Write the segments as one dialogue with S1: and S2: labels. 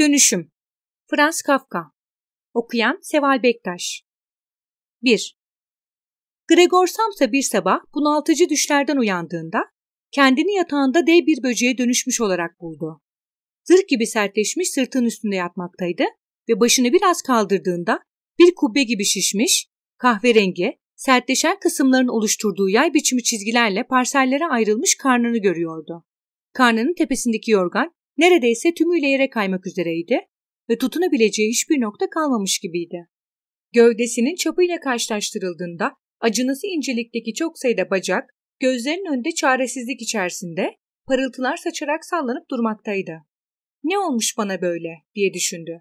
S1: Dönüşüm Franz Kafka Okuyan Seval Bektaş 1. Gregor Samsa bir sabah bunaltıcı düşlerden uyandığında kendini yatağında dev bir böceğe dönüşmüş olarak buldu. Zırh gibi sertleşmiş sırtın üstünde yatmaktaydı ve başını biraz kaldırdığında bir kubbe gibi şişmiş, kahverengi, sertleşen kısımların oluşturduğu yay biçimi çizgilerle parsellere ayrılmış karnını görüyordu. Karnının tepesindeki yorgan neredeyse tümüyle yere kaymak üzereydi ve tutunabileceği hiçbir nokta kalmamış gibiydi. Gövdesinin çapıyla karşılaştırıldığında acınası incelikteki çok sayıda bacak, gözlerinin önünde çaresizlik içerisinde parıltılar saçarak sallanıp durmaktaydı. Ne olmuş bana böyle diye düşündü.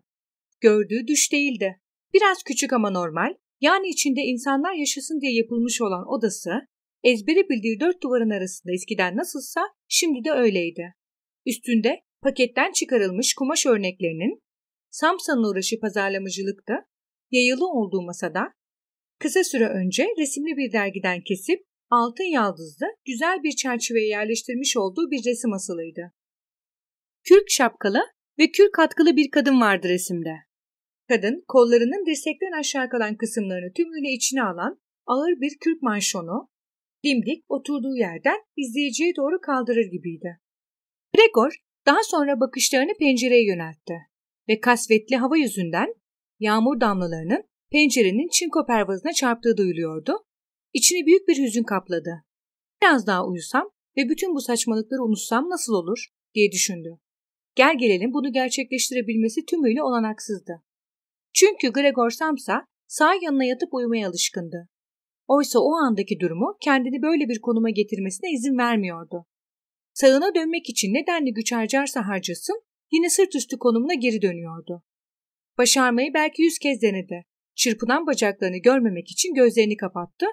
S1: Gördüğü düş değildi. Biraz küçük ama normal, yani içinde insanlar yaşasın diye yapılmış olan odası, ezbere bildiği dört duvarın arasında eskiden nasılsa şimdi de öyleydi. Üstünde paketten çıkarılmış kumaş örneklerinin Samsa'nın uğraşı pazarlamacılıkta yayılı olduğu masada kısa süre önce resimli bir dergiden kesip altın yaldızlı güzel bir çerçeveye yerleştirmiş olduğu bir resim asılıydı. Kürk şapkalı ve kürk katkılı bir kadın vardı resimde. Kadın kollarının dirsekten aşağı kalan kısımlarını tümüyle içine alan ağır bir kürk manşonu dimdik oturduğu yerden izleyiciye doğru kaldırır gibiydi. Gregor daha sonra bakışlarını pencereye yöneltti ve kasvetli hava yüzünden yağmur damlalarının pencerenin çinko pervazına çarptığı duyuluyordu. İçini büyük bir hüzün kapladı. Biraz daha uyusam ve bütün bu saçmalıkları unutsam nasıl olur diye düşündü. Gel gelelim bunu gerçekleştirebilmesi tümüyle olanaksızdı. Çünkü Gregor Samsa sağ yanına yatıp uyumaya alışkındı. Oysa o andaki durumu kendini böyle bir konuma getirmesine izin vermiyordu sağına dönmek için nedenli güç harcarsa harcasın yine sırt üstü konumuna geri dönüyordu. Başarmayı belki yüz kez denedi. Çırpınan bacaklarını görmemek için gözlerini kapattı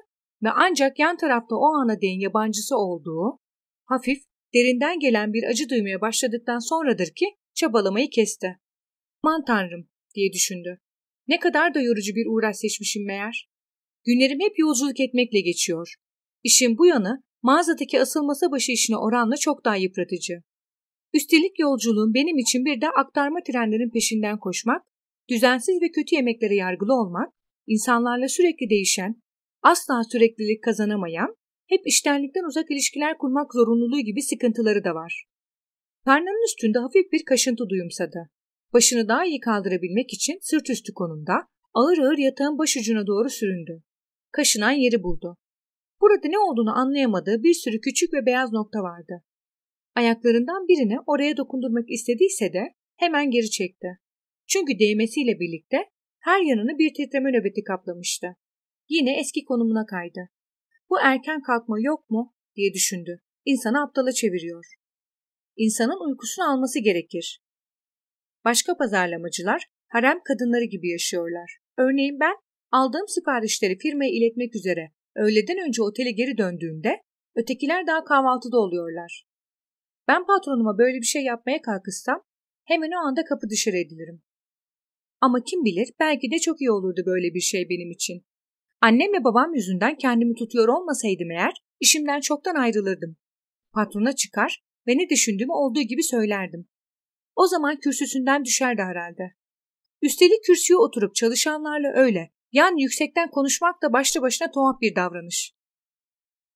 S1: ve ancak yan tarafta o ana değin yabancısı olduğu, hafif, derinden gelen bir acı duymaya başladıktan sonradır ki çabalamayı kesti. Man tanrım diye düşündü. Ne kadar da yorucu bir uğraş seçmişim meğer. Günlerim hep yolculuk etmekle geçiyor. İşin bu yanı mağazadaki asıl masa başı işine oranla çok daha yıpratıcı. Üstelik yolculuğum benim için bir de aktarma trenlerin peşinden koşmak, düzensiz ve kötü yemeklere yargılı olmak, insanlarla sürekli değişen, asla süreklilik kazanamayan, hep iştenlikten uzak ilişkiler kurmak zorunluluğu gibi sıkıntıları da var. Karnının üstünde hafif bir kaşıntı duyumsadı. Başını daha iyi kaldırabilmek için sırt üstü konumda ağır ağır yatağın başucuna doğru süründü. Kaşınan yeri buldu. Burada ne olduğunu anlayamadığı bir sürü küçük ve beyaz nokta vardı. Ayaklarından birini oraya dokundurmak istediyse de hemen geri çekti. Çünkü değmesiyle birlikte her yanını bir titreme nöbeti kaplamıştı. Yine eski konumuna kaydı. Bu erken kalkma yok mu diye düşündü. İnsanı aptala çeviriyor. İnsanın uykusunu alması gerekir. Başka pazarlamacılar harem kadınları gibi yaşıyorlar. Örneğin ben aldığım siparişleri firmaya iletmek üzere Öğleden önce otele geri döndüğümde ötekiler daha kahvaltıda oluyorlar. Ben patronuma böyle bir şey yapmaya kalkışsam hemen o anda kapı dışarı edilirim. Ama kim bilir belki de çok iyi olurdu böyle bir şey benim için. Annem ve babam yüzünden kendimi tutuyor olmasaydım eğer işimden çoktan ayrılırdım. Patrona çıkar ve ne düşündüğümü olduğu gibi söylerdim. O zaman kürsüsünden düşerdi herhalde. Üstelik kürsüye oturup çalışanlarla öyle Yan yüksekten konuşmak da başlı başına tuhaf bir davranış.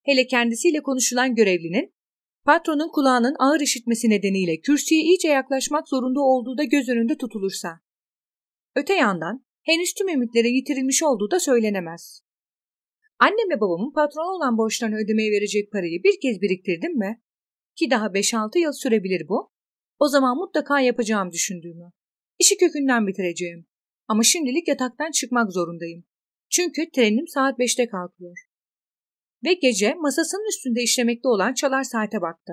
S1: Hele kendisiyle konuşulan görevlinin, patronun kulağının ağır işitmesi nedeniyle kürsüye iyice yaklaşmak zorunda olduğu da göz önünde tutulursa. Öte yandan henüz tüm ümitlere yitirilmiş olduğu da söylenemez. Annemle babamın patrona olan borçlarını ödemeye verecek parayı bir kez biriktirdim mi? Ki daha 5-6 yıl sürebilir bu. O zaman mutlaka yapacağım düşündüğümü. İşi kökünden bitireceğim. Ama şimdilik yataktan çıkmak zorundayım. Çünkü trenim saat beşte kalkıyor. Ve gece masasının üstünde işlemekte olan çalar saate baktı.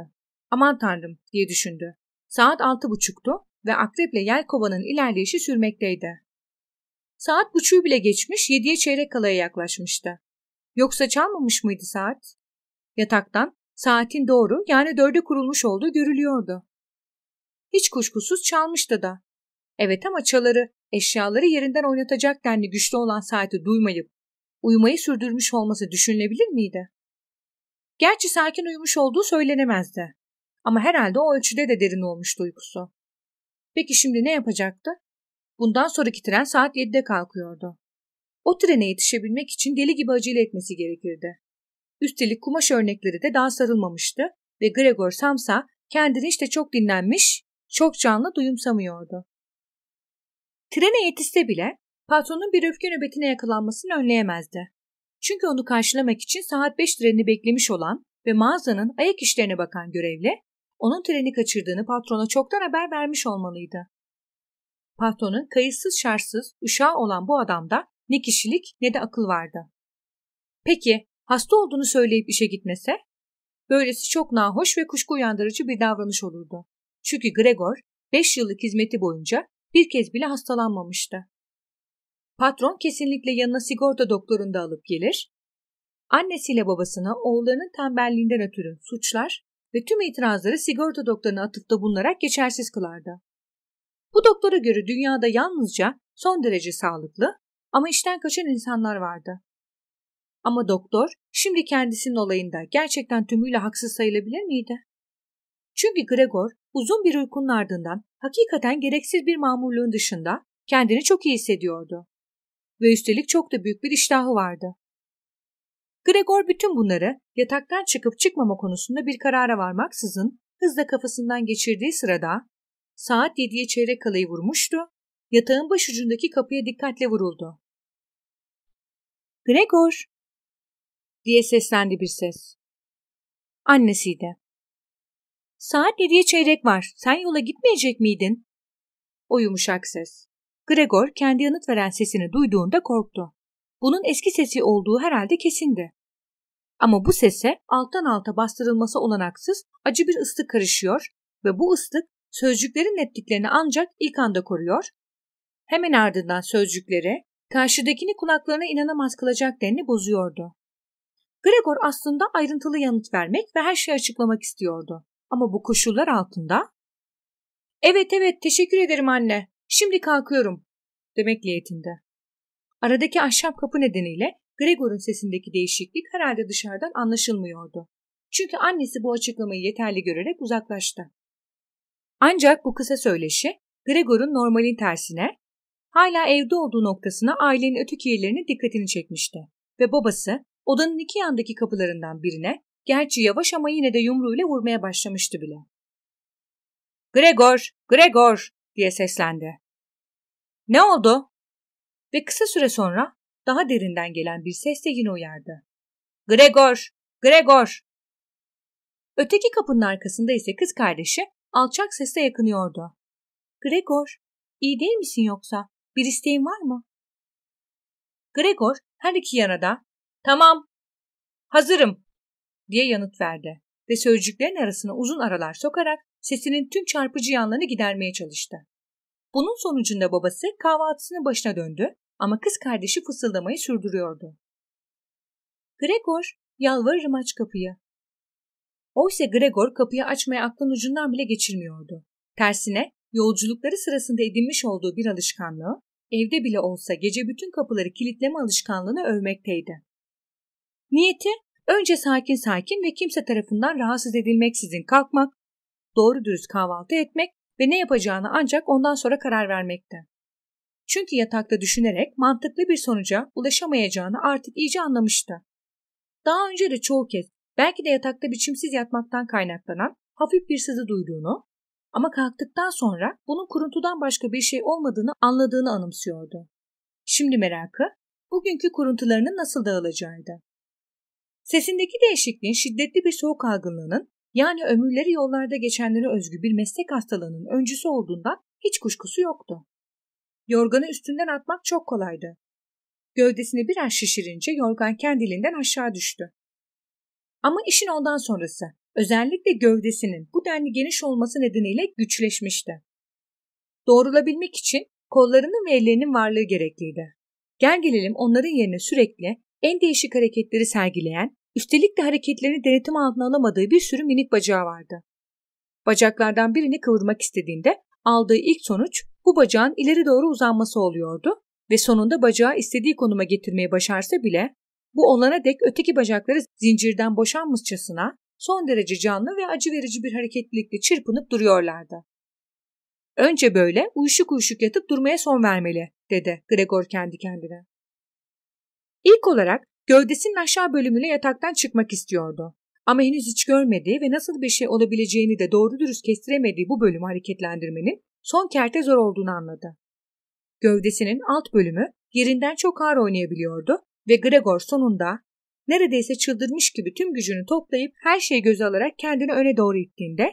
S1: Aman tanrım diye düşündü. Saat altı buçuktu ve akreple ile kovanın ilerleyişi sürmekteydi. Saat buçuğu bile geçmiş yediye çeyrek kalaya yaklaşmıştı. Yoksa çalmamış mıydı saat? Yataktan saatin doğru yani dörde kurulmuş olduğu görülüyordu. Hiç kuşkusuz çalmıştı da. Evet ama çaları eşyaları yerinden oynatacak denli güçlü olan saati duymayıp uyumayı sürdürmüş olması düşünülebilir miydi? Gerçi sakin uyumuş olduğu söylenemezdi. Ama herhalde o ölçüde de derin olmuştu uykusu. Peki şimdi ne yapacaktı? Bundan sonraki tren saat 7'de kalkıyordu. O trene yetişebilmek için deli gibi acele etmesi gerekirdi. Üstelik kumaş örnekleri de daha sarılmamıştı ve Gregor Samsa kendini işte çok dinlenmiş, çok canlı duyumsamıyordu. Trene yetişse bile patronun bir öfke nöbetine yakalanmasını önleyemezdi. Çünkü onu karşılamak için saat 5 trenini beklemiş olan ve mağazanın ayak işlerine bakan görevli, onun treni kaçırdığını patrona çoktan haber vermiş olmalıydı. Patronun kayıtsız şartsız uşağı olan bu adamda ne kişilik ne de akıl vardı. Peki hasta olduğunu söyleyip işe gitmese? Böylesi çok nahoş ve kuşku uyandırıcı bir davranış olurdu. Çünkü Gregor 5 yıllık hizmeti boyunca bir kez bile hastalanmamıştı. Patron kesinlikle yanına sigorta doktorunu da alıp gelir. Annesiyle babasını oğullarının tembelliğinden ötürü suçlar ve tüm itirazları sigorta doktoruna atıfta bulunarak geçersiz kılardı. Bu doktora göre dünyada yalnızca son derece sağlıklı ama işten kaçan insanlar vardı. Ama doktor şimdi kendisinin olayında gerçekten tümüyle haksız sayılabilir miydi? Çünkü Gregor uzun bir uykunun ardından hakikaten gereksiz bir mamurluğun dışında kendini çok iyi hissediyordu. Ve üstelik çok da büyük bir iştahı vardı. Gregor bütün bunları yataktan çıkıp çıkmama konusunda bir karara varmaksızın hızla kafasından geçirdiği sırada saat yediye çeyrek kalayı vurmuştu, yatağın başucundaki kapıya dikkatle vuruldu. Gregor! diye seslendi bir ses. Annesiydi. Saat yediye çeyrek var. Sen yola gitmeyecek miydin? O yumuşak ses. Gregor kendi yanıt veren sesini duyduğunda korktu. Bunun eski sesi olduğu herhalde kesindi. Ama bu sese alttan alta bastırılması olanaksız acı bir ıslık karışıyor ve bu ıslık sözcüklerin netliklerini ancak ilk anda koruyor. Hemen ardından sözcükleri karşıdakini kulaklarına inanamaz kılacak denli bozuyordu. Gregor aslında ayrıntılı yanıt vermek ve her şeyi açıklamak istiyordu. Ama bu koşullar altında Evet evet teşekkür ederim anne. Şimdi kalkıyorum demekle yetindi. Aradaki ahşap kapı nedeniyle Gregor'un sesindeki değişiklik herhalde dışarıdan anlaşılmıyordu. Çünkü annesi bu açıklamayı yeterli görerek uzaklaştı. Ancak bu kısa söyleşi Gregor'un normalin tersine hala evde olduğu noktasına ailenin öteki üyelerinin dikkatini çekmişti ve babası odanın iki yandaki kapılarından birine Gerçi yavaş ama yine de yumruğuyla vurmaya başlamıştı bile. Gregor, Gregor diye seslendi. Ne oldu? Ve kısa süre sonra daha derinden gelen bir sesle yine uyardı. Gregor, Gregor. Öteki kapının arkasında ise kız kardeşi alçak sesle yakınıyordu. Gregor, iyi değil misin yoksa? Bir isteğin var mı? Gregor her iki yana da tamam, hazırım diye yanıt verdi ve sözcüklerin arasına uzun aralar sokarak sesinin tüm çarpıcı yanlarını gidermeye çalıştı. Bunun sonucunda babası kahvaltısının başına döndü ama kız kardeşi fısıldamayı sürdürüyordu. Gregor yalvarırım aç kapıyı. Oysa Gregor kapıyı açmaya aklın ucundan bile geçirmiyordu. Tersine yolculukları sırasında edinmiş olduğu bir alışkanlığı evde bile olsa gece bütün kapıları kilitleme alışkanlığını övmekteydi. Niyeti Önce sakin sakin ve kimse tarafından rahatsız edilmeksizin kalkmak, doğru düz kahvaltı etmek ve ne yapacağını ancak ondan sonra karar vermekte. Çünkü yatakta düşünerek mantıklı bir sonuca ulaşamayacağını artık iyice anlamıştı. Daha önce de çoğu kez belki de yatakta biçimsiz yatmaktan kaynaklanan hafif bir sızı duyduğunu ama kalktıktan sonra bunun kuruntudan başka bir şey olmadığını anladığını anımsıyordu. Şimdi merakı bugünkü kuruntularının nasıl dağılacağıydı. Sesindeki değişikliğin şiddetli bir soğuk algınlığının yani ömürleri yollarda geçenlere özgü bir meslek hastalığının öncüsü olduğundan hiç kuşkusu yoktu. Yorganı üstünden atmak çok kolaydı. Gövdesini biraz şişirince yorgan kendiliğinden aşağı düştü. Ama işin ondan sonrası, özellikle gövdesinin bu denli geniş olması nedeniyle güçleşmişti. Doğrulabilmek için kollarının ve ellerinin varlığı gerekliydi. Gel gelelim onların yerine sürekli en değişik hareketleri sergileyen, üstelik de hareketlerini denetim altına alamadığı bir sürü minik bacağı vardı. Bacaklardan birini kıvırmak istediğinde aldığı ilk sonuç bu bacağın ileri doğru uzanması oluyordu ve sonunda bacağı istediği konuma getirmeye başarsa bile bu olana dek öteki bacakları zincirden boşanmışçasına son derece canlı ve acı verici bir hareketlilikle çırpınıp duruyorlardı. Önce böyle uyuşuk uyuşuk yatıp durmaya son vermeli, dedi Gregor kendi kendine. İlk olarak gövdesinin aşağı bölümüyle yataktan çıkmak istiyordu. Ama henüz hiç görmediği ve nasıl bir şey olabileceğini de doğru dürüst kestiremediği bu bölümü hareketlendirmenin son kerte zor olduğunu anladı. Gövdesinin alt bölümü yerinden çok ağır oynayabiliyordu ve Gregor sonunda neredeyse çıldırmış gibi tüm gücünü toplayıp her şeyi göze alarak kendini öne doğru ittiğinde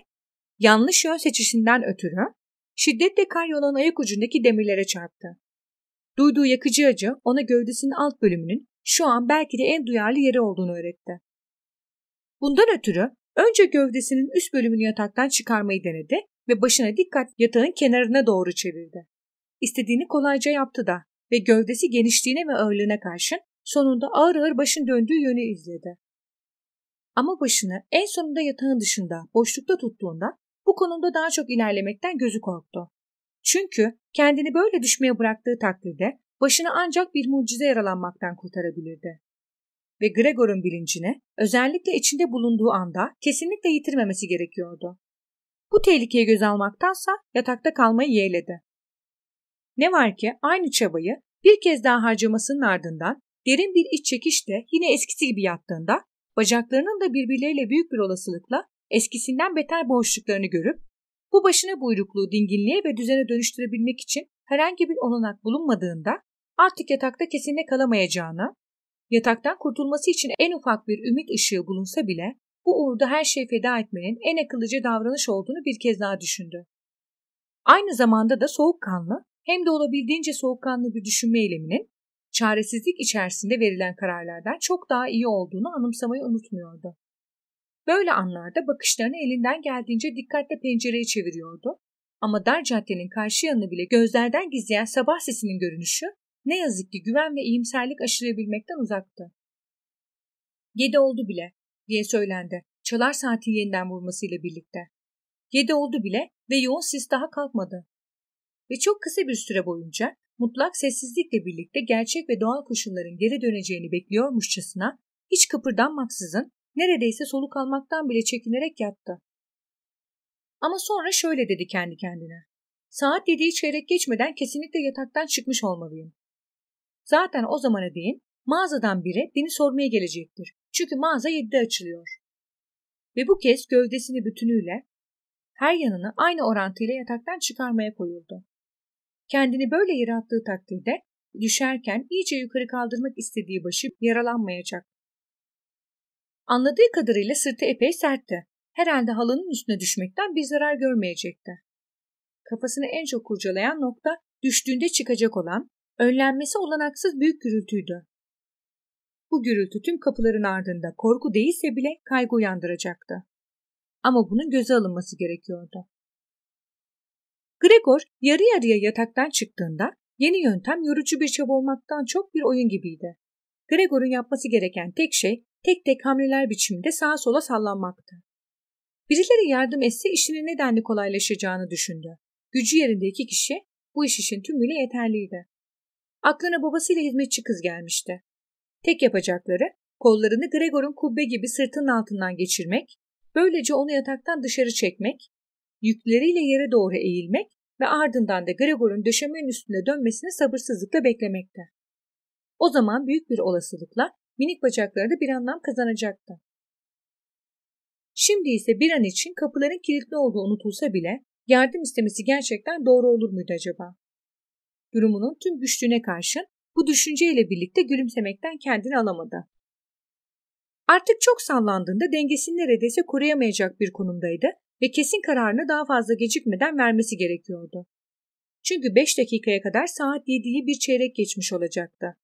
S1: yanlış yön seçişinden ötürü şiddetle karyolanın ayak ucundaki demirlere çarptı. Duyduğu yakıcı acı ona gövdesinin alt bölümünün şu an belki de en duyarlı yeri olduğunu öğretti. Bundan ötürü önce gövdesinin üst bölümünü yataktan çıkarmayı denedi ve başına dikkat yatağın kenarına doğru çevirdi. İstediğini kolayca yaptı da ve gövdesi genişliğine ve ağırlığına karşın sonunda ağır ağır başın döndüğü yönü izledi. Ama başını en sonunda yatağın dışında, boşlukta tuttuğunda bu konuda daha çok ilerlemekten gözü korktu. Çünkü kendini böyle düşmeye bıraktığı takdirde başını ancak bir mucize yaralanmaktan kurtarabilirdi. Ve Gregor'un bilincini özellikle içinde bulunduğu anda kesinlikle yitirmemesi gerekiyordu. Bu tehlikeye göz almaktansa yatakta kalmayı yeğledi. Ne var ki aynı çabayı bir kez daha harcamasının ardından derin bir iç çekişte yine eskisi gibi yattığında bacaklarının da birbirleriyle büyük bir olasılıkla eskisinden beter boşluklarını görüp bu başına buyrukluğu dinginliğe ve düzene dönüştürebilmek için herhangi bir olanak bulunmadığında artık yatakta kesinlikle kalamayacağını, yataktan kurtulması için en ufak bir ümit ışığı bulunsa bile bu uğurda her şeyi feda etmenin en akıllıca davranış olduğunu bir kez daha düşündü. Aynı zamanda da soğukkanlı hem de olabildiğince soğukkanlı bir düşünme eyleminin çaresizlik içerisinde verilen kararlardan çok daha iyi olduğunu anımsamayı unutmuyordu. Böyle anlarda bakışlarını elinden geldiğince dikkatle pencereye çeviriyordu. Ama dar caddenin karşı yanını bile gözlerden gizleyen sabah sesinin görünüşü ne yazık ki güven ve iyimserlik aşırabilmekten uzaktı. Yedi oldu bile diye söylendi çalar saatin yeniden vurmasıyla birlikte. Yedi oldu bile ve yoğun sis daha kalkmadı. Ve çok kısa bir süre boyunca mutlak sessizlikle birlikte gerçek ve doğal koşulların geri döneceğini bekliyormuşçasına hiç kıpırdanmaksızın Neredeyse soluk almaktan bile çekinerek yattı. Ama sonra şöyle dedi kendi kendine. Saat dediği çeyrek geçmeden kesinlikle yataktan çıkmış olmalıyım. Zaten o zamana değin mağazadan biri beni sormaya gelecektir. Çünkü mağaza yedide açılıyor. Ve bu kez gövdesini bütünüyle her yanını aynı orantıyla yataktan çıkarmaya koyuldu. Kendini böyle yere attığı takdirde düşerken iyice yukarı kaldırmak istediği başı yaralanmayacak. Anladığı kadarıyla sırtı epey sertti. Herhalde halının üstüne düşmekten bir zarar görmeyecekti. Kafasını en çok kurcalayan nokta düştüğünde çıkacak olan, önlenmesi olanaksız büyük gürültüydü. Bu gürültü tüm kapıların ardında korku değilse bile kaygı uyandıracaktı. Ama bunun göze alınması gerekiyordu. Gregor yarı yarıya yataktan çıktığında yeni yöntem yorucu bir çaba olmaktan çok bir oyun gibiydi. Gregor'un yapması gereken tek şey tek tek hamleler biçiminde sağa sola sallanmaktı. Birileri yardım etse işini nedenli kolaylaşacağını düşündü. Gücü yerinde iki kişi bu iş için tümüyle yeterliydi. Aklına babasıyla hizmetçi kız gelmişti. Tek yapacakları kollarını Gregor'un kubbe gibi sırtının altından geçirmek, böylece onu yataktan dışarı çekmek, yükleriyle yere doğru eğilmek ve ardından da Gregor'un döşemenin üstüne dönmesini sabırsızlıkla beklemekte. O zaman büyük bir olasılıkla minik bacakları da bir anlam kazanacaktı. Şimdi ise bir an için kapıların kilitli olduğu unutulsa bile yardım istemesi gerçekten doğru olur muydu acaba? Durumunun tüm güçlüğüne karşın bu düşünceyle birlikte gülümsemekten kendini alamadı. Artık çok sallandığında dengesini neredeyse koruyamayacak bir konumdaydı ve kesin kararını daha fazla gecikmeden vermesi gerekiyordu. Çünkü 5 dakikaya kadar saat 7'yi bir çeyrek geçmiş olacaktı.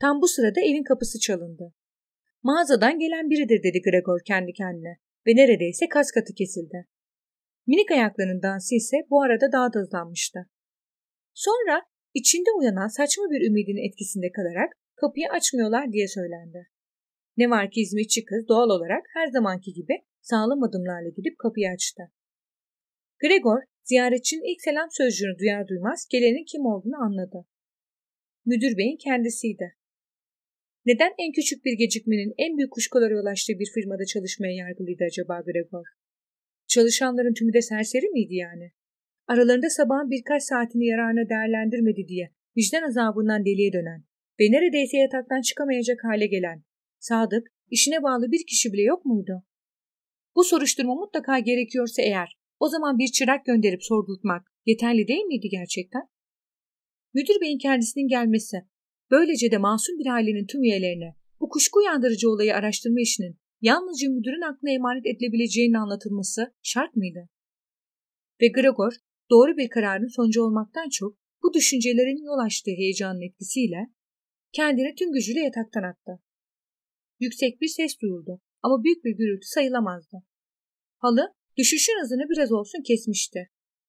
S1: Tam bu sırada evin kapısı çalındı. Mağazadan gelen biridir dedi Gregor kendi kendine ve neredeyse kas katı kesildi. Minik ayaklarının dansı ise bu arada daha da hızlanmıştı. Sonra içinde uyanan saçma bir ümidin etkisinde kalarak kapıyı açmıyorlar diye söylendi. Ne var ki hizmetçi kız doğal olarak her zamanki gibi sağlam adımlarla gidip kapıyı açtı. Gregor, ziyaretçinin ilk selam sözcüğünü duyar duymaz gelenin kim olduğunu anladı. Müdür beyin kendisiydi. Neden en küçük bir gecikmenin en büyük kuşkulara yol açtığı bir firmada çalışmaya yargılıydı acaba Gregor? Çalışanların tümü de serseri miydi yani? Aralarında sabahın birkaç saatini yararına değerlendirmedi diye vicdan azabından deliye dönen ve neredeyse yataktan çıkamayacak hale gelen Sadık, işine bağlı bir kişi bile yok muydu? Bu soruşturma mutlaka gerekiyorsa eğer, o zaman bir çırak gönderip sordurtmak yeterli değil miydi gerçekten? Müdür beyin kendisinin gelmesi Böylece de masum bir ailenin tüm üyelerine bu kuşku yandırıcı olayı araştırma işinin yalnızca müdürün aklına emanet edilebileceğinin anlatılması şart mıydı? Ve Gregor doğru bir kararın sonucu olmaktan çok bu düşüncelerin yol açtığı heyecanın etkisiyle kendini tüm gücüyle yataktan attı. Yüksek bir ses duyuldu ama büyük bir gürültü sayılamazdı. Halı düşüşün hızını biraz olsun kesmişti.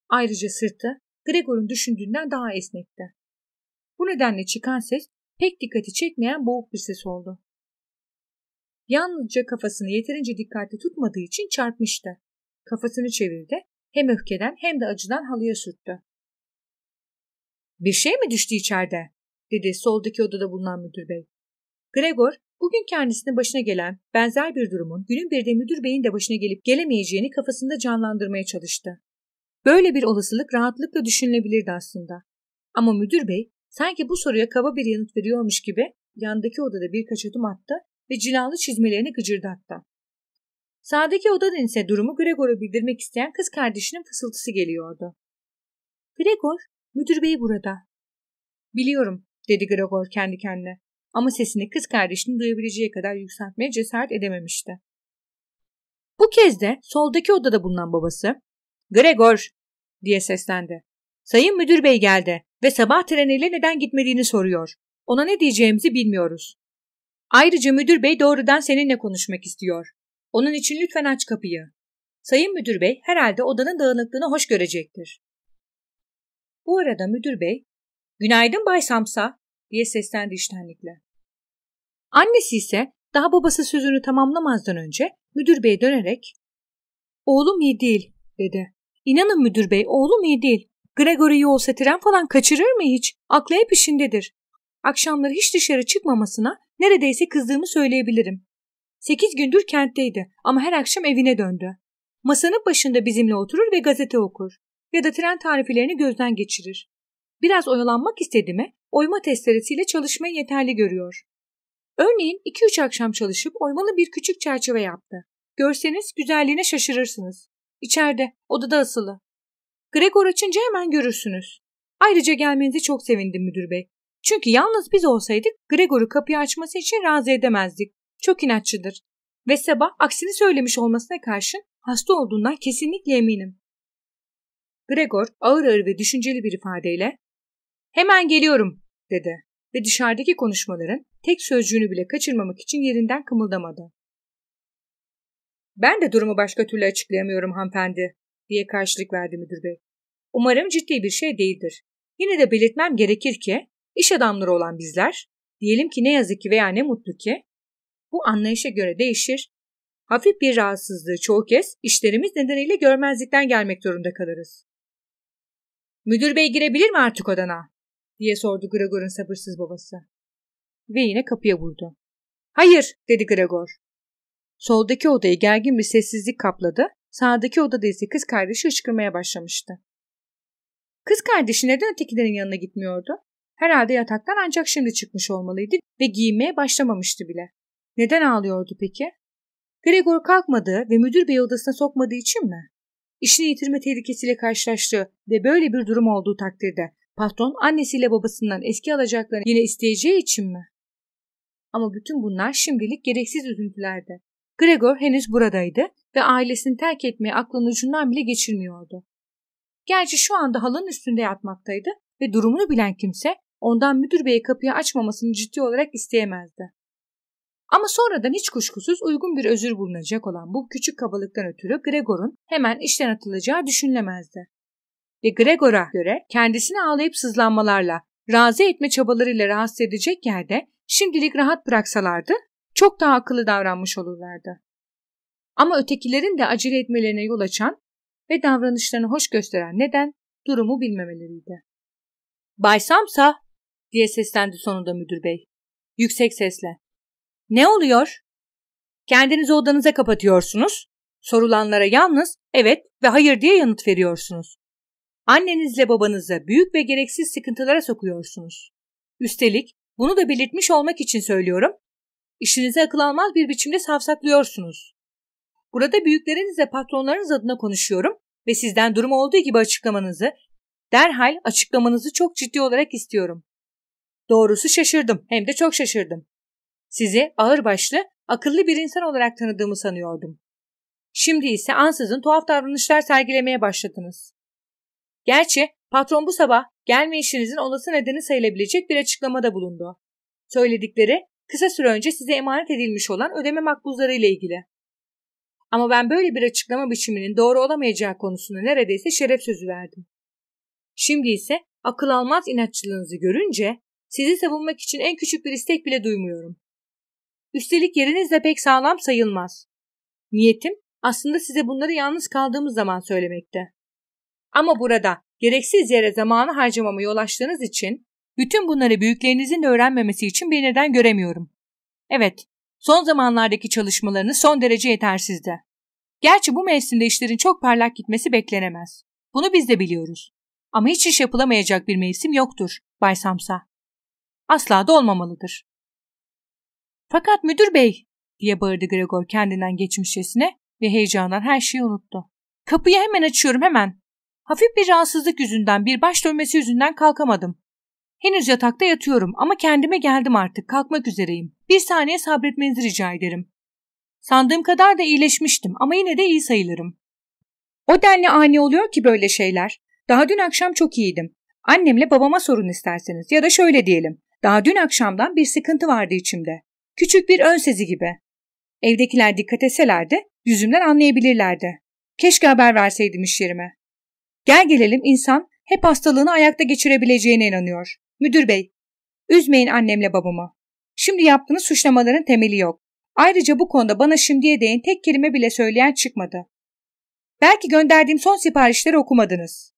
S1: Ayrıca sırtı Gregor'un düşündüğünden daha esnekti. Bu nedenle çıkan ses pek dikkati çekmeyen boğuk bir ses oldu. Yalnızca kafasını yeterince dikkatli tutmadığı için çarpmıştı. Kafasını çevirdi, hem öfkeden hem de acıdan halıya sürttü. Bir şey mi düştü içeride? dedi soldaki odada bulunan müdür bey. Gregor, bugün kendisine başına gelen benzer bir durumun günün birinde müdür beyin de başına gelip gelemeyeceğini kafasında canlandırmaya çalıştı. Böyle bir olasılık rahatlıkla düşünülebilirdi aslında. Ama müdür bey Sanki bu soruya kaba bir yanıt veriyormuş gibi yandaki odada birkaç adım attı ve cilalı çizmelerini gıcırdattı. Sağdaki odadan ise durumu Gregor'a bildirmek isteyen kız kardeşinin fısıltısı geliyordu. Gregor, müdür bey burada. Biliyorum, dedi Gregor kendi kendine ama sesini kız kardeşini duyabileceği kadar yükseltmeye cesaret edememişti. Bu kez de soldaki odada bulunan babası, Gregor diye seslendi. Sayın müdür bey geldi ve sabah treniyle neden gitmediğini soruyor. Ona ne diyeceğimizi bilmiyoruz. Ayrıca müdür bey doğrudan seninle konuşmak istiyor. Onun için lütfen aç kapıyı. Sayın müdür bey herhalde odanın dağınıklığını hoş görecektir. Bu arada müdür bey, günaydın Bay Samsa diye seslendi iştenlikle. Annesi ise daha babası sözünü tamamlamazdan önce müdür bey dönerek oğlum iyi değil dedi. İnanın müdür bey oğlum iyi değil. Gregory yol tren falan kaçırır mı hiç? Aklı hep işindedir. Akşamları hiç dışarı çıkmamasına neredeyse kızdığımı söyleyebilirim. Sekiz gündür kentteydi ama her akşam evine döndü. Masanın başında bizimle oturur ve gazete okur ya da tren tariflerini gözden geçirir. Biraz oyalanmak istedi mi oyma testeresiyle çalışmayı yeterli görüyor. Örneğin 2-3 akşam çalışıp oymalı bir küçük çerçeve yaptı. Görseniz güzelliğine şaşırırsınız. İçeride, odada asılı. Gregor açınca hemen görürsünüz. Ayrıca gelmenizi çok sevindim müdür bey. Çünkü yalnız biz olsaydık Gregor'u kapıyı açması için razı edemezdik. Çok inatçıdır. Ve sabah aksini söylemiş olmasına karşın hasta olduğundan kesinlikle eminim. Gregor ağır ağır ve düşünceli bir ifadeyle ''Hemen geliyorum'' dedi ve dışarıdaki konuşmaların tek sözcüğünü bile kaçırmamak için yerinden kımıldamadı. Ben de durumu başka türlü açıklayamıyorum hanımefendi, diye karşılık verdi müdür bey. Umarım ciddi bir şey değildir. Yine de belirtmem gerekir ki iş adamları olan bizler, diyelim ki ne yazık ki veya ne mutlu ki, bu anlayışa göre değişir. Hafif bir rahatsızlığı çoğu kez işlerimiz nedeniyle görmezlikten gelmek zorunda kalırız. Müdür bey girebilir mi artık odana? diye sordu Gregor'un sabırsız babası. Ve yine kapıya vurdu. Hayır dedi Gregor. Soldaki odayı gergin bir sessizlik kapladı Sağdaki odada ise kız kardeşi ışkırmaya başlamıştı. Kız kardeşi neden ötekilerin yanına gitmiyordu? Herhalde yataktan ancak şimdi çıkmış olmalıydı ve giyinmeye başlamamıştı bile. Neden ağlıyordu peki? Gregor kalkmadı ve müdür bey odasına sokmadığı için mi? İşini yitirme tehlikesiyle karşılaştığı ve böyle bir durum olduğu takdirde patron annesiyle babasından eski alacaklarını yine isteyeceği için mi? Ama bütün bunlar şimdilik gereksiz üzüntülerdi. Gregor henüz buradaydı ve ailesini terk etmeye aklının ucundan bile geçirmiyordu. Gerçi şu anda halının üstünde yatmaktaydı ve durumunu bilen kimse ondan müdür beye kapıyı açmamasını ciddi olarak isteyemezdi. Ama sonradan hiç kuşkusuz uygun bir özür bulunacak olan bu küçük kabalıktan ötürü Gregor'un hemen işten atılacağı düşünülemezdi. Ve Gregor'a göre kendisini ağlayıp sızlanmalarla, razı etme çabalarıyla rahatsız edecek yerde şimdilik rahat bıraksalardı çok daha akıllı davranmış olurlardı. Ama ötekilerin de acele etmelerine yol açan ve davranışlarını hoş gösteren neden durumu bilmemeleriydi. Bay Samsa diye seslendi sonunda müdür bey. Yüksek sesle. Ne oluyor? Kendinizi odanıza kapatıyorsunuz. Sorulanlara yalnız evet ve hayır diye yanıt veriyorsunuz. Annenizle babanızla büyük ve gereksiz sıkıntılara sokuyorsunuz. Üstelik bunu da belirtmiş olmak için söylüyorum. İşinize akıl almaz bir biçimde safsaklıyorsunuz. Burada büyüklerinizle patronlarınız adına konuşuyorum ve sizden durum olduğu gibi açıklamanızı, derhal açıklamanızı çok ciddi olarak istiyorum. Doğrusu şaşırdım, hem de çok şaşırdım. Sizi ağırbaşlı, akıllı bir insan olarak tanıdığımı sanıyordum. Şimdi ise ansızın tuhaf davranışlar sergilemeye başladınız. Gerçi patron bu sabah gelme işinizin olası nedeni sayılabilecek bir açıklamada bulundu. Söyledikleri kısa süre önce size emanet edilmiş olan ödeme makbuzları ile ilgili. Ama ben böyle bir açıklama biçiminin doğru olamayacağı konusunda neredeyse şeref sözü verdim. Şimdi ise akıl almaz inatçılığınızı görünce sizi savunmak için en küçük bir istek bile duymuyorum. Üstelik yeriniz de pek sağlam sayılmaz. Niyetim aslında size bunları yalnız kaldığımız zaman söylemekte. Ama burada gereksiz yere zamanı harcamama yol açtığınız için bütün bunları büyüklerinizin de öğrenmemesi için bir neden göremiyorum. Evet, son zamanlardaki çalışmalarınız son derece yetersizdi. Gerçi bu mevsimde işlerin çok parlak gitmesi beklenemez. Bunu biz de biliyoruz. Ama hiç iş yapılamayacak bir mevsim yoktur, Bay Samsa. Asla da olmamalıdır. Fakat müdür bey, diye bağırdı Gregor kendinden geçmişçesine ve heyecandan her şeyi unuttu. Kapıyı hemen açıyorum hemen. Hafif bir rahatsızlık yüzünden, bir baş dönmesi yüzünden kalkamadım. Henüz yatakta yatıyorum ama kendime geldim artık kalkmak üzereyim. Bir saniye sabretmenizi rica ederim. Sandığım kadar da iyileşmiştim ama yine de iyi sayılırım. O denli ani oluyor ki böyle şeyler. Daha dün akşam çok iyiydim. Annemle babama sorun isterseniz ya da şöyle diyelim. Daha dün akşamdan bir sıkıntı vardı içimde. Küçük bir ön sezi gibi. Evdekiler dikkat etselerdi yüzümden anlayabilirlerdi. Keşke haber verseydim iş yerime. Gel gelelim insan hep hastalığını ayakta geçirebileceğine inanıyor. Müdür bey, üzmeyin annemle babamı. Şimdi yaptığınız suçlamaların temeli yok. Ayrıca bu konuda bana şimdiye değin tek kelime bile söyleyen çıkmadı. Belki gönderdiğim son siparişleri okumadınız.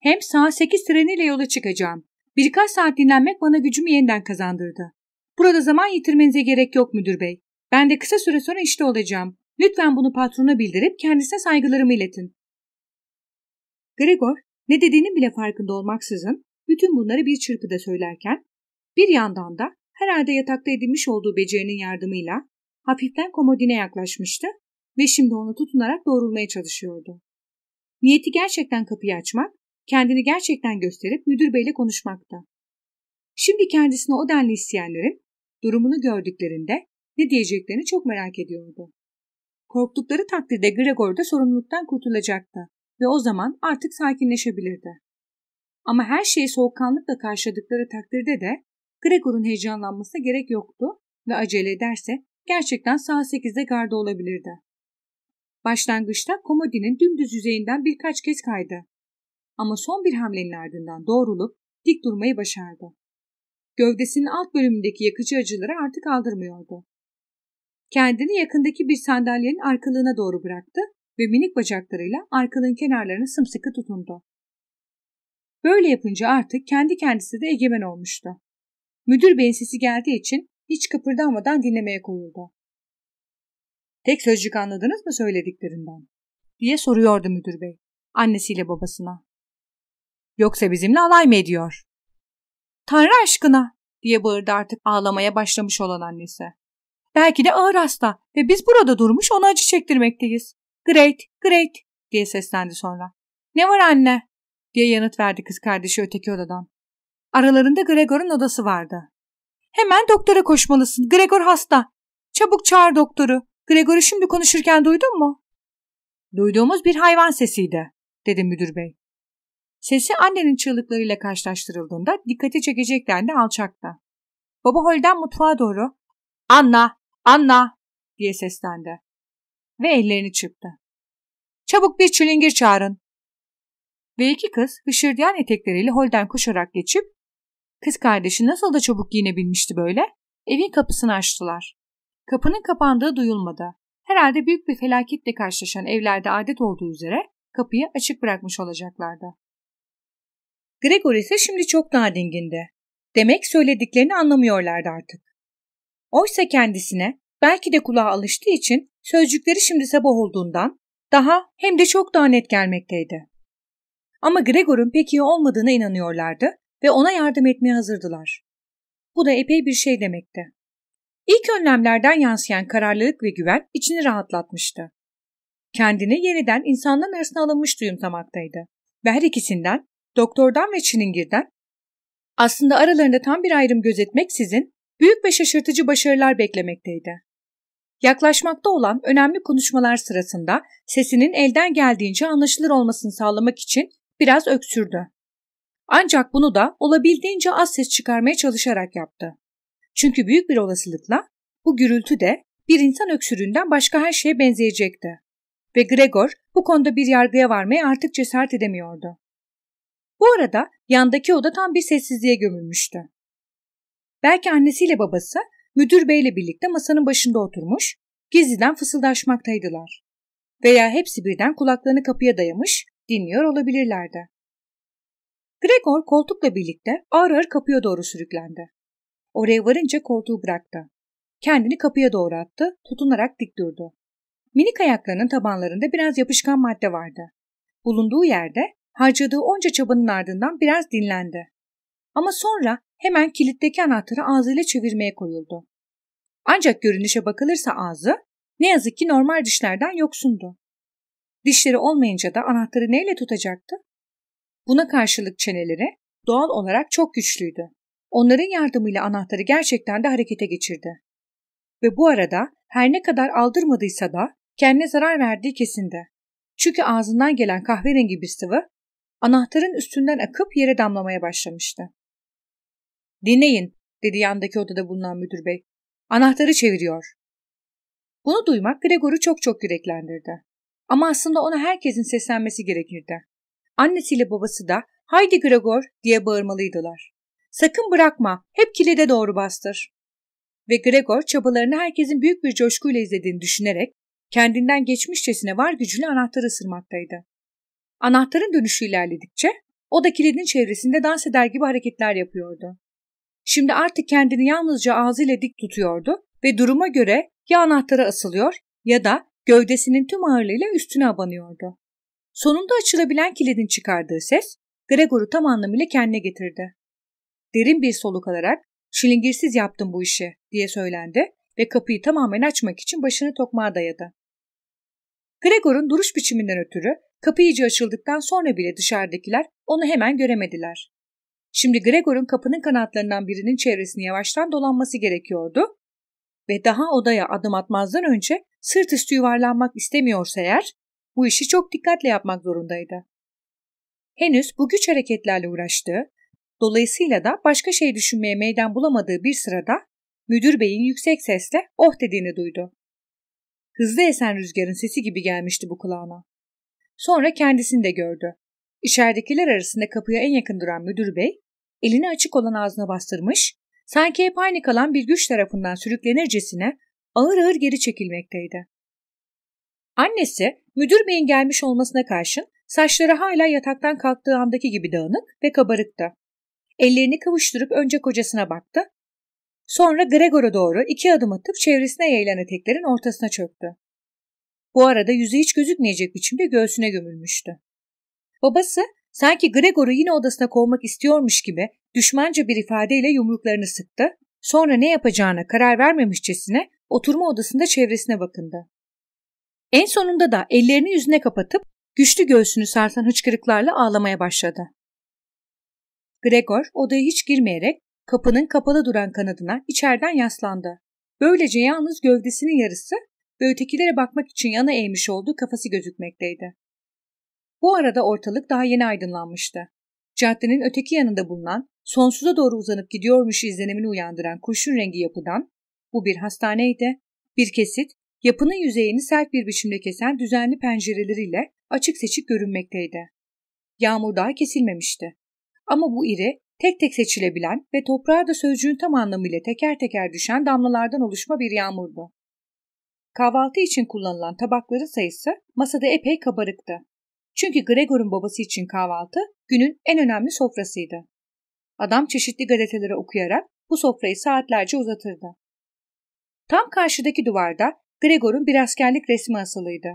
S1: Hem saat 8 treniyle yola çıkacağım. Birkaç saat dinlenmek bana gücümü yeniden kazandırdı. Burada zaman yitirmenize gerek yok müdür bey. Ben de kısa süre sonra işte olacağım. Lütfen bunu patrona bildirip kendisine saygılarımı iletin. Gregor, ne dediğinin bile farkında olmaksızın bütün bunları bir çırpıda söylerken bir yandan da herhalde yatakta edinmiş olduğu becerinin yardımıyla hafiften komodine yaklaşmıştı ve şimdi onu tutunarak doğrulmaya çalışıyordu. Niyeti gerçekten kapıyı açmak, kendini gerçekten gösterip müdür beyle konuşmaktı. Şimdi kendisine o denli isteyenlerin durumunu gördüklerinde ne diyeceklerini çok merak ediyordu. Korktukları takdirde Gregor da sorumluluktan kurtulacaktı ve o zaman artık sakinleşebilirdi. Ama her şeyi soğukkanlıkla karşıladıkları takdirde de Gregor'un heyecanlanması gerek yoktu ve acele ederse gerçekten saat 8'de garda olabilirdi. Başlangıçta komodinin dümdüz yüzeyinden birkaç kez kaydı. Ama son bir hamlenin ardından doğrulup dik durmayı başardı. Gövdesinin alt bölümündeki yakıcı acıları artık aldırmıyordu. Kendini yakındaki bir sandalyenin arkalığına doğru bıraktı ve minik bacaklarıyla arkalığın kenarlarını sımsıkı tutundu. Böyle yapınca artık kendi kendisi de egemen olmuştu. Müdür beyin sesi geldiği için hiç kıpırdanmadan dinlemeye koyuldu. Tek sözcük anladınız mı söylediklerinden? diye soruyordu müdür bey annesiyle babasına. Yoksa bizimle alay mı ediyor? Tanrı aşkına diye bağırdı artık ağlamaya başlamış olan annesi. Belki de ağır hasta ve biz burada durmuş ona acı çektirmekteyiz. Great, great diye seslendi sonra. Ne var anne? diye yanıt verdi kız kardeşi öteki odadan. Aralarında Gregor'un odası vardı. Hemen doktora koşmalısın. Gregor hasta. Çabuk çağır doktoru. Gregor'u şimdi konuşurken duydun mu? Duyduğumuz bir hayvan sesiydi, dedi müdür bey. Sesi annenin çığlıklarıyla karşılaştırıldığında dikkati çekecekten alçakta. Baba Holden mutfağa doğru Anna, Anna diye seslendi ve ellerini çırptı. Çabuk bir çilingir çağırın ve iki kız hışırdayan etekleriyle holden koşarak geçip kız kardeşi nasıl da çabuk giyinebilmişti böyle evin kapısını açtılar. Kapının kapandığı duyulmadı. Herhalde büyük bir felaketle karşılaşan evlerde adet olduğu üzere kapıyı açık bırakmış olacaklardı. Gregor ise şimdi çok daha dingindi. Demek söylediklerini anlamıyorlardı artık. Oysa kendisine belki de kulağa alıştığı için sözcükleri şimdi sabah olduğundan daha hem de çok daha net gelmekteydi. Ama Gregor'un pek iyi olmadığına inanıyorlardı ve ona yardım etmeye hazırdılar. Bu da epey bir şey demekti. İlk önlemlerden yansıyan kararlılık ve güven içini rahatlatmıştı. Kendini yeniden insanların arasına alınmış duyumsamaktaydı. Ve her ikisinden, doktordan ve çilingirden, aslında aralarında tam bir ayrım gözetmeksizin büyük ve şaşırtıcı başarılar beklemekteydi. Yaklaşmakta olan önemli konuşmalar sırasında sesinin elden geldiğince anlaşılır olmasını sağlamak için biraz öksürdü. Ancak bunu da olabildiğince az ses çıkarmaya çalışarak yaptı. Çünkü büyük bir olasılıkla bu gürültü de bir insan öksürüğünden başka her şeye benzeyecekti. Ve Gregor bu konuda bir yargıya varmaya artık cesaret edemiyordu. Bu arada yandaki oda tam bir sessizliğe gömülmüştü. Belki annesiyle babası müdür beyle birlikte masanın başında oturmuş, gizliden fısıldaşmaktaydılar. Veya hepsi birden kulaklarını kapıya dayamış, dinliyor olabilirlerdi. Gregor koltukla birlikte ağır ağır kapıya doğru sürüklendi. Oraya varınca koltuğu bıraktı. Kendini kapıya doğru attı, tutunarak dik durdu. Minik ayaklarının tabanlarında biraz yapışkan madde vardı. Bulunduğu yerde harcadığı onca çabanın ardından biraz dinlendi. Ama sonra hemen kilitteki anahtarı ağzıyla çevirmeye koyuldu. Ancak görünüşe bakılırsa ağzı ne yazık ki normal dişlerden yoksundu. Dişleri olmayınca da anahtarı neyle tutacaktı? Buna karşılık çeneleri doğal olarak çok güçlüydü. Onların yardımıyla anahtarı gerçekten de harekete geçirdi. Ve bu arada her ne kadar aldırmadıysa da kendine zarar verdiği kesindi. Çünkü ağzından gelen kahverengi bir sıvı anahtarın üstünden akıp yere damlamaya başlamıştı. Dinleyin dedi yandaki odada bulunan müdür bey. Anahtarı çeviriyor. Bunu duymak Gregor'u çok çok yüreklendirdi. Ama aslında ona herkesin seslenmesi gerekirdi. Annesiyle babası da haydi Gregor diye bağırmalıydılar. Sakın bırakma, hep kilide doğru bastır. Ve Gregor çabalarını herkesin büyük bir coşkuyla izlediğini düşünerek kendinden geçmişçesine var gücüyle anahtarı ısırmaktaydı. Anahtarın dönüşü ilerledikçe o da kilidin çevresinde dans eder gibi hareketler yapıyordu. Şimdi artık kendini yalnızca ağzıyla dik tutuyordu ve duruma göre ya anahtara asılıyor ya da Gövdesinin tüm ağırlığıyla üstüne abanıyordu. Sonunda açılabilen kilidin çıkardığı ses Gregor'u tam anlamıyla kendine getirdi. Derin bir soluk alarak şilingirsiz yaptım bu işi diye söylendi ve kapıyı tamamen açmak için başını tokmağa dayadı. Gregor'un duruş biçiminden ötürü kapıyıcı açıldıktan sonra bile dışarıdakiler onu hemen göremediler. Şimdi Gregor'un kapının kanatlarından birinin çevresini yavaştan dolanması gerekiyordu ve daha odaya adım atmazdan önce sırt üstü yuvarlanmak istemiyorsa eğer bu işi çok dikkatle yapmak zorundaydı. Henüz bu güç hareketlerle uğraştığı, dolayısıyla da başka şey düşünmeye meydan bulamadığı bir sırada müdür beyin yüksek sesle oh dediğini duydu. Hızlı esen rüzgarın sesi gibi gelmişti bu kulağına. Sonra kendisini de gördü. İçeridekiler arasında kapıya en yakın duran müdür bey, elini açık olan ağzına bastırmış, sanki hep aynı kalan bir güç tarafından sürüklenircesine ağır ağır geri çekilmekteydi. Annesi müdür beyin gelmiş olmasına karşın saçları hala yataktan kalktığı andaki gibi dağınık ve kabarıktı. Ellerini kavuşturup önce kocasına baktı. Sonra Gregor'a doğru iki adım atıp çevresine yayılan eteklerin ortasına çöktü. Bu arada yüzü hiç gözükmeyecek biçimde göğsüne gömülmüştü. Babası Sanki Gregor'u yine odasına kovmak istiyormuş gibi düşmanca bir ifadeyle yumruklarını sıktı. Sonra ne yapacağına karar vermemişçesine oturma odasında çevresine bakındı. En sonunda da ellerini yüzüne kapatıp güçlü göğsünü sarsan hıçkırıklarla ağlamaya başladı. Gregor odaya hiç girmeyerek kapının kapalı duran kanadına içeriden yaslandı. Böylece yalnız gövdesinin yarısı ve ötekilere bakmak için yana eğmiş olduğu kafası gözükmekteydi. Bu arada ortalık daha yeni aydınlanmıştı. Caddenin öteki yanında bulunan, sonsuza doğru uzanıp gidiyormuş izlenimini uyandıran kurşun rengi yapıdan, bu bir hastaneydi, bir kesit, yapının yüzeyini sert bir biçimde kesen düzenli pencereleriyle açık seçik görünmekteydi. Yağmur daha kesilmemişti. Ama bu iri, tek tek seçilebilen ve toprağa da sözcüğün tam anlamıyla teker teker düşen damlalardan oluşma bir yağmurdu. Kahvaltı için kullanılan tabakların sayısı masada epey kabarıktı. Çünkü Gregor'un babası için kahvaltı günün en önemli sofrasıydı. Adam çeşitli gazeteleri okuyarak bu sofrayı saatlerce uzatırdı. Tam karşıdaki duvarda Gregor'un bir askerlik resmi asılıydı.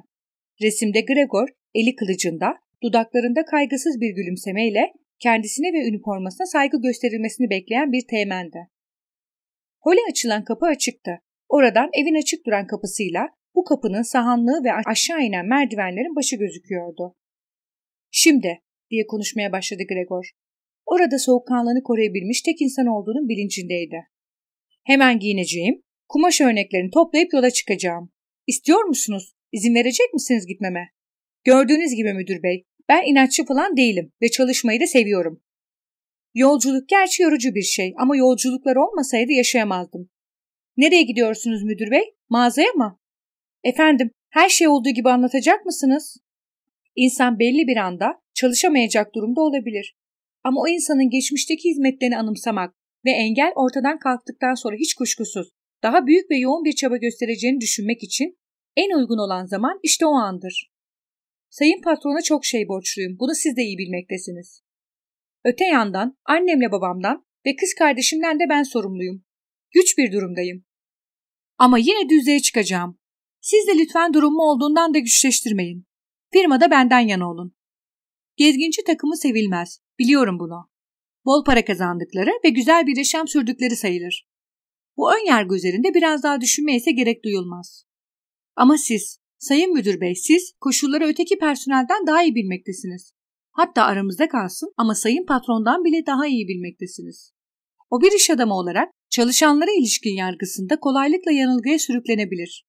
S1: Resimde Gregor eli kılıcında, dudaklarında kaygısız bir gülümsemeyle kendisine ve üniformasına saygı gösterilmesini bekleyen bir teğmendi. Hole açılan kapı açıktı. Oradan evin açık duran kapısıyla bu kapının sahanlığı ve aşağı inen merdivenlerin başı gözüküyordu. Şimdi diye konuşmaya başladı Gregor. Orada soğukkanlığını koruyabilmiş tek insan olduğunun bilincindeydi. Hemen giyineceğim, kumaş örneklerini toplayıp yola çıkacağım. İstiyor musunuz? İzin verecek misiniz gitmeme? Gördüğünüz gibi müdür bey, ben inatçı falan değilim ve çalışmayı da seviyorum. Yolculuk gerçi yorucu bir şey ama yolculuklar olmasaydı yaşayamazdım. Nereye gidiyorsunuz müdür bey? Mağazaya mı? Efendim, her şey olduğu gibi anlatacak mısınız? İnsan belli bir anda çalışamayacak durumda olabilir. Ama o insanın geçmişteki hizmetlerini anımsamak ve engel ortadan kalktıktan sonra hiç kuşkusuz daha büyük ve yoğun bir çaba göstereceğini düşünmek için en uygun olan zaman işte o andır. Sayın patrona çok şey borçluyum. Bunu siz de iyi bilmektesiniz. Öte yandan annemle babamdan ve kız kardeşimden de ben sorumluyum. Güç bir durumdayım. Ama yine düzeye çıkacağım. Siz de lütfen durumu olduğundan da güçleştirmeyin. Firmada benden yana olun. Gezginci takımı sevilmez. Biliyorum bunu. Bol para kazandıkları ve güzel bir yaşam sürdükleri sayılır. Bu ön yargı üzerinde biraz daha düşünmeyse gerek duyulmaz. Ama siz, Sayın Müdür Bey, siz koşulları öteki personelden daha iyi bilmektesiniz. Hatta aramızda kalsın ama sayın patrondan bile daha iyi bilmektesiniz. O bir iş adamı olarak çalışanlara ilişkin yargısında kolaylıkla yanılgıya sürüklenebilir.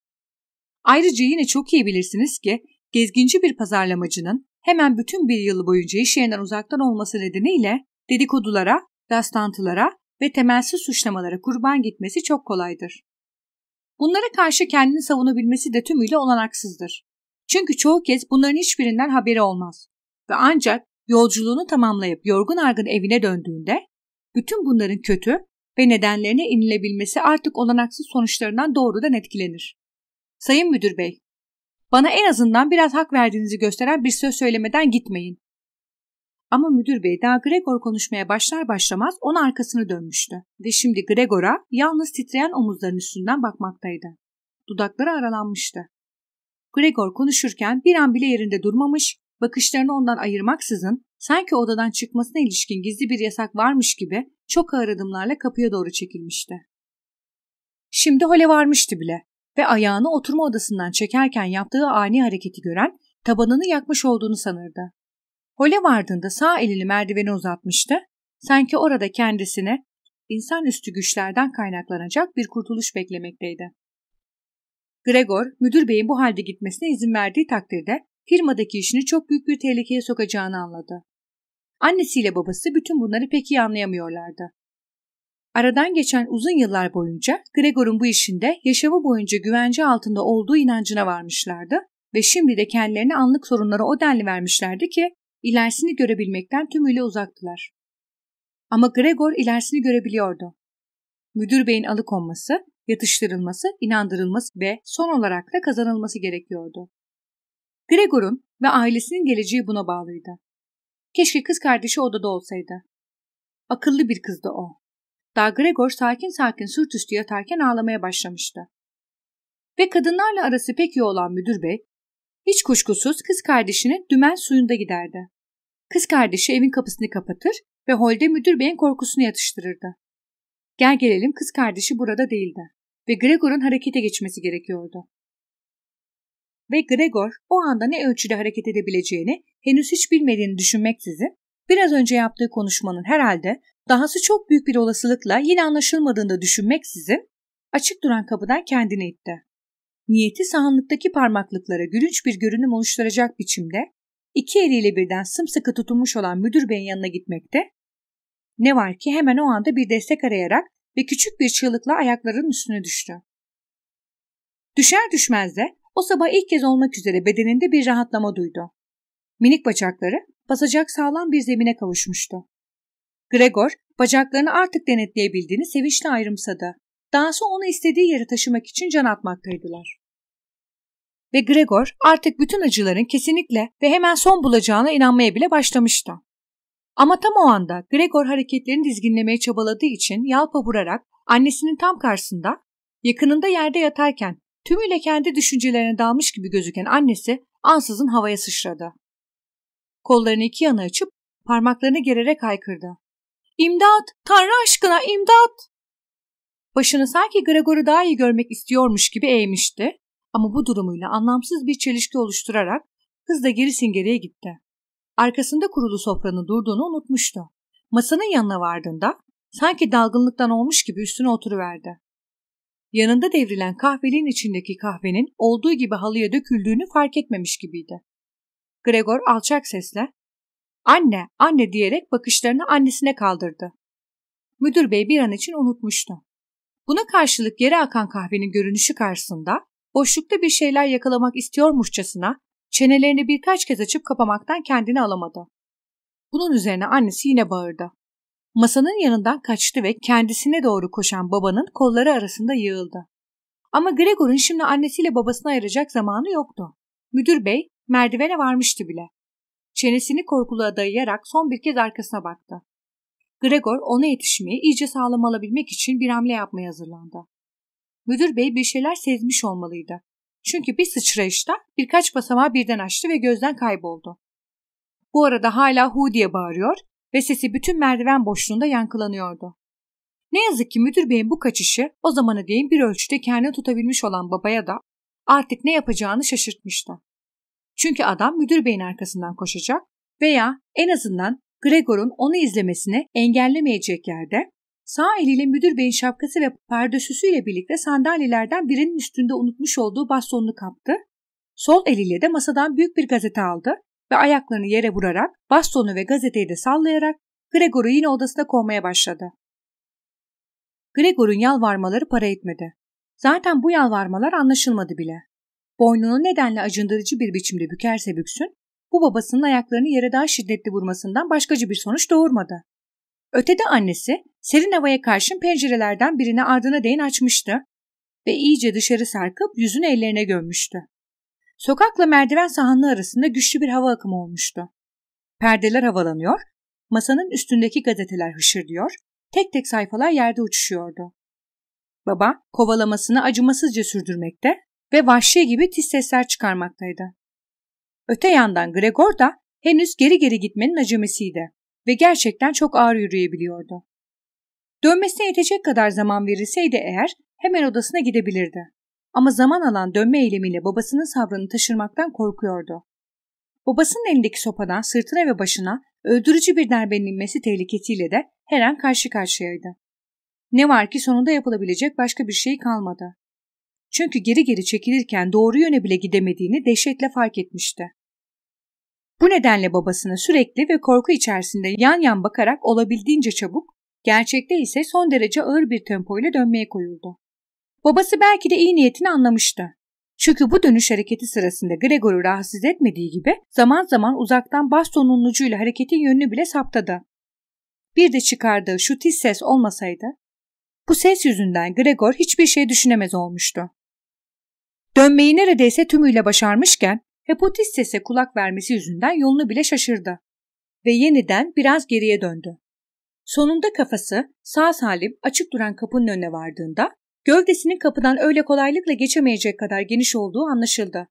S1: Ayrıca yine çok iyi bilirsiniz ki gezginci bir pazarlamacının hemen bütün bir yılı boyunca iş yerinden uzaktan olması nedeniyle dedikodulara, rastlantılara ve temelsiz suçlamalara kurban gitmesi çok kolaydır. Bunlara karşı kendini savunabilmesi de tümüyle olanaksızdır. Çünkü çoğu kez bunların hiçbirinden haberi olmaz ve ancak yolculuğunu tamamlayıp yorgun argın evine döndüğünde bütün bunların kötü ve nedenlerine inilebilmesi artık olanaksız sonuçlarından doğrudan etkilenir. Sayın Müdür Bey, bana en azından biraz hak verdiğinizi gösteren bir söz söylemeden gitmeyin. Ama müdür bey daha Gregor konuşmaya başlar başlamaz onun arkasını dönmüştü ve şimdi Gregor'a yalnız titreyen omuzların üstünden bakmaktaydı. Dudakları aralanmıştı. Gregor konuşurken bir an bile yerinde durmamış, bakışlarını ondan ayırmaksızın sanki odadan çıkmasına ilişkin gizli bir yasak varmış gibi çok ağır adımlarla kapıya doğru çekilmişti. Şimdi hole varmıştı bile ve ayağını oturma odasından çekerken yaptığı ani hareketi gören tabanını yakmış olduğunu sanırdı. Hole vardığında sağ elini merdivene uzatmıştı. Sanki orada kendisine insanüstü güçlerden kaynaklanacak bir kurtuluş beklemekteydi. Gregor, müdür beyin bu halde gitmesine izin verdiği takdirde firmadaki işini çok büyük bir tehlikeye sokacağını anladı. Annesiyle babası bütün bunları pek iyi anlayamıyorlardı. Aradan geçen uzun yıllar boyunca Gregor'un bu işinde yaşamı boyunca güvence altında olduğu inancına varmışlardı ve şimdi de kendilerine anlık sorunlara o denli vermişlerdi ki ilerisini görebilmekten tümüyle uzaktılar. Ama Gregor ilerisini görebiliyordu. Müdür beyin alıkonması, yatıştırılması, inandırılması ve son olarak da kazanılması gerekiyordu. Gregor'un ve ailesinin geleceği buna bağlıydı. Keşke kız kardeşi odada olsaydı. Akıllı bir kızdı o. Hatta Gregor sakin sakin sırt üstü yatarken ağlamaya başlamıştı. Ve kadınlarla arası pek iyi olan müdür bey, hiç kuşkusuz kız kardeşini dümen suyunda giderdi. Kız kardeşi evin kapısını kapatır ve holde müdür beyin korkusunu yatıştırırdı. Gel gelelim kız kardeşi burada değildi ve Gregor'un harekete geçmesi gerekiyordu. Ve Gregor o anda ne ölçüde hareket edebileceğini henüz hiç bilmediğini düşünmeksizin biraz önce yaptığı konuşmanın herhalde Dahası çok büyük bir olasılıkla yine anlaşılmadığını düşünmeksizin açık duran kapıdan kendini itti. Niyeti sahanlıktaki parmaklıklara gülünç bir görünüm oluşturacak biçimde iki eliyle birden sımsıkı tutunmuş olan müdür beyin yanına gitmekte. Ne var ki hemen o anda bir destek arayarak ve küçük bir çığlıkla ayaklarının üstüne düştü. Düşer düşmez de o sabah ilk kez olmak üzere bedeninde bir rahatlama duydu. Minik bacakları basacak sağlam bir zemine kavuşmuştu. Gregor bacaklarını artık denetleyebildiğini sevinçle ayrımsadı. sonra onu istediği yere taşımak için can atmaktaydılar. Ve Gregor artık bütün acıların kesinlikle ve hemen son bulacağına inanmaya bile başlamıştı. Ama tam o anda Gregor hareketlerini dizginlemeye çabaladığı için yalpa vurarak annesinin tam karşısında, yakınında yerde yatarken tümüyle kendi düşüncelerine dalmış gibi gözüken annesi ansızın havaya sıçradı. Kollarını iki yana açıp parmaklarını gererek haykırdı. İmdat! Tanrı aşkına imdat! Başını sanki Gregor'u daha iyi görmek istiyormuş gibi eğmişti ama bu durumuyla anlamsız bir çelişki oluşturarak hızla geri singeriye gitti. Arkasında kurulu sofranın durduğunu unutmuştu. Masanın yanına vardığında sanki dalgınlıktan olmuş gibi üstüne oturuverdi. Yanında devrilen kahveliğin içindeki kahvenin olduğu gibi halıya döküldüğünü fark etmemiş gibiydi. Gregor alçak sesle Anne, anne diyerek bakışlarını annesine kaldırdı. Müdür bey bir an için unutmuştu. Buna karşılık yere akan kahvenin görünüşü karşısında boşlukta bir şeyler yakalamak istiyormuşçasına çenelerini birkaç kez açıp kapamaktan kendini alamadı. Bunun üzerine annesi yine bağırdı. Masanın yanından kaçtı ve kendisine doğru koşan babanın kolları arasında yığıldı. Ama Gregor'un şimdi annesiyle babasını ayıracak zamanı yoktu. Müdür bey merdivene varmıştı bile. Çenesini korkuluğa dayayarak son bir kez arkasına baktı. Gregor ona yetişmeyi iyice sağlam alabilmek için bir hamle yapmaya hazırlandı. Müdür bey bir şeyler sezmiş olmalıydı. Çünkü bir sıçrayışta birkaç basamağı birden açtı ve gözden kayboldu. Bu arada hala hu diye bağırıyor ve sesi bütün merdiven boşluğunda yankılanıyordu. Ne yazık ki müdür beyin bu kaçışı o zamanı değin bir ölçüde kendini tutabilmiş olan babaya da artık ne yapacağını şaşırtmıştı. Çünkü adam müdür beyin arkasından koşacak veya en azından Gregor'un onu izlemesini engellemeyecek yerde sağ eliyle müdür beyin şapkası ve pardösüsüyle birlikte sandalyelerden birinin üstünde unutmuş olduğu bastonunu kaptı. Sol eliyle de masadan büyük bir gazete aldı ve ayaklarını yere vurarak bastonu ve gazeteyi de sallayarak Gregor'u yine odasına kovmaya başladı. Gregor'un yalvarmaları para etmedi. Zaten bu yalvarmalar anlaşılmadı bile boynunu nedenle acındırıcı bir biçimde bükerse büksün, bu babasının ayaklarını yere daha şiddetli vurmasından başkacı bir sonuç doğurmadı. Ötede annesi, serin havaya karşın pencerelerden birine ardına değin açmıştı ve iyice dışarı sarkıp yüzünü ellerine gömmüştü. Sokakla merdiven sahanlı arasında güçlü bir hava akımı olmuştu. Perdeler havalanıyor, masanın üstündeki gazeteler hışırdıyor, tek tek sayfalar yerde uçuşuyordu. Baba kovalamasını acımasızca sürdürmekte, ve vahşi gibi tiz sesler çıkarmaktaydı. Öte yandan Gregor da henüz geri geri gitmenin acemesiydi ve gerçekten çok ağır yürüyebiliyordu. Dönmesine yetecek kadar zaman verilseydi eğer hemen odasına gidebilirdi. Ama zaman alan dönme eylemiyle babasının sabrını taşırmaktan korkuyordu. Babasının elindeki sopadan sırtına ve başına öldürücü bir darbenin inmesi tehlikesiyle de her an karşı karşıyaydı. Ne var ki sonunda yapılabilecek başka bir şey kalmadı. Çünkü geri geri çekilirken doğru yöne bile gidemediğini dehşetle fark etmişti. Bu nedenle babasına sürekli ve korku içerisinde yan yan bakarak olabildiğince çabuk, gerçekte ise son derece ağır bir tempo ile dönmeye koyuldu. Babası belki de iyi niyetini anlamıştı. Çünkü bu dönüş hareketi sırasında Gregor'u rahatsız etmediği gibi zaman zaman uzaktan bastonun ucuyla hareketin yönünü bile saptadı. Bir de çıkardığı şu tiz ses olmasaydı, bu ses yüzünden Gregor hiçbir şey düşünemez olmuştu. Dönmeyi neredeyse tümüyle başarmışken Hepotis kulak vermesi yüzünden yolunu bile şaşırdı ve yeniden biraz geriye döndü. Sonunda kafası sağ salim açık duran kapının önüne vardığında gövdesinin kapıdan öyle kolaylıkla geçemeyecek kadar geniş olduğu anlaşıldı.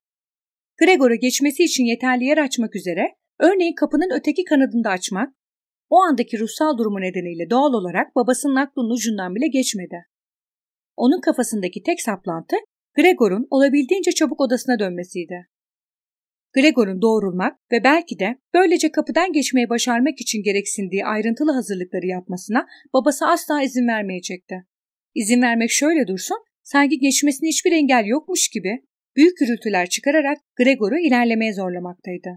S1: Gregor'a geçmesi için yeterli yer açmak üzere örneğin kapının öteki kanadını da açmak o andaki ruhsal durumu nedeniyle doğal olarak babasının aklının ucundan bile geçmedi. Onun kafasındaki tek saplantı Gregor'un olabildiğince çabuk odasına dönmesiydi. Gregor'un doğrulmak ve belki de böylece kapıdan geçmeyi başarmak için gereksindiği ayrıntılı hazırlıkları yapmasına babası asla izin vermeyecekti. İzin vermek şöyle dursun, sanki geçmesine hiçbir engel yokmuş gibi büyük gürültüler çıkararak Gregor'u ilerlemeye zorlamaktaydı.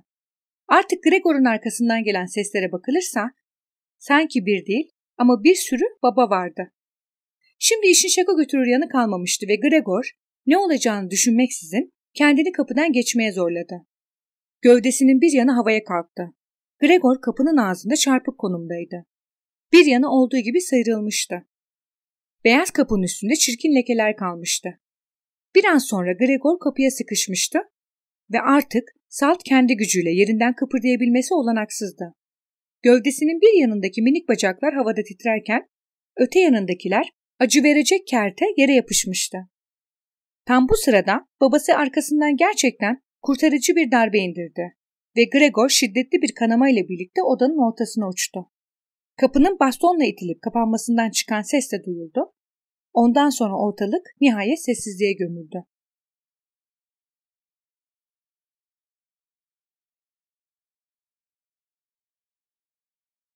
S1: Artık Gregor'un arkasından gelen seslere bakılırsa sanki bir değil ama bir sürü baba vardı. Şimdi işin şaka götürür yanı kalmamıştı ve Gregor ne olacağını düşünmeksizin kendini kapıdan geçmeye zorladı. Gövdesinin bir yanı havaya kalktı. Gregor kapının ağzında çarpık konumdaydı. Bir yanı olduğu gibi sıyrılmıştı. Beyaz kapının üstünde çirkin lekeler kalmıştı. Bir an sonra Gregor kapıya sıkışmıştı ve artık Salt kendi gücüyle yerinden kıpırdayabilmesi olanaksızdı. Gövdesinin bir yanındaki minik bacaklar havada titrerken öte yanındakiler acı verecek kerte yere yapışmıştı. Tam bu sırada babası arkasından gerçekten kurtarıcı bir darbe indirdi ve Gregor şiddetli bir kanama ile birlikte odanın ortasına uçtu. Kapının bastonla itilip kapanmasından çıkan ses de duyuldu. Ondan sonra ortalık nihayet sessizliğe gömüldü.